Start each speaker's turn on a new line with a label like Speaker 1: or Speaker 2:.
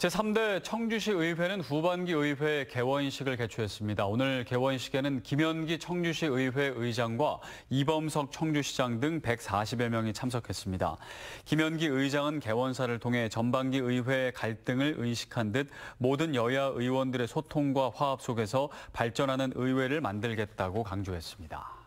Speaker 1: 제3대 청주시 의회는 후반기 의회 개원식을 개최했습니다. 오늘 개원식에는 김현기 청주시 의회 의장과 이범석 청주시장 등 140여 명이 참석했습니다. 김현기 의장은 개원사를 통해 전반기 의회 갈등을 의식한 듯 모든 여야 의원들의 소통과 화합 속에서 발전하는 의회를 만들겠다고 강조했습니다.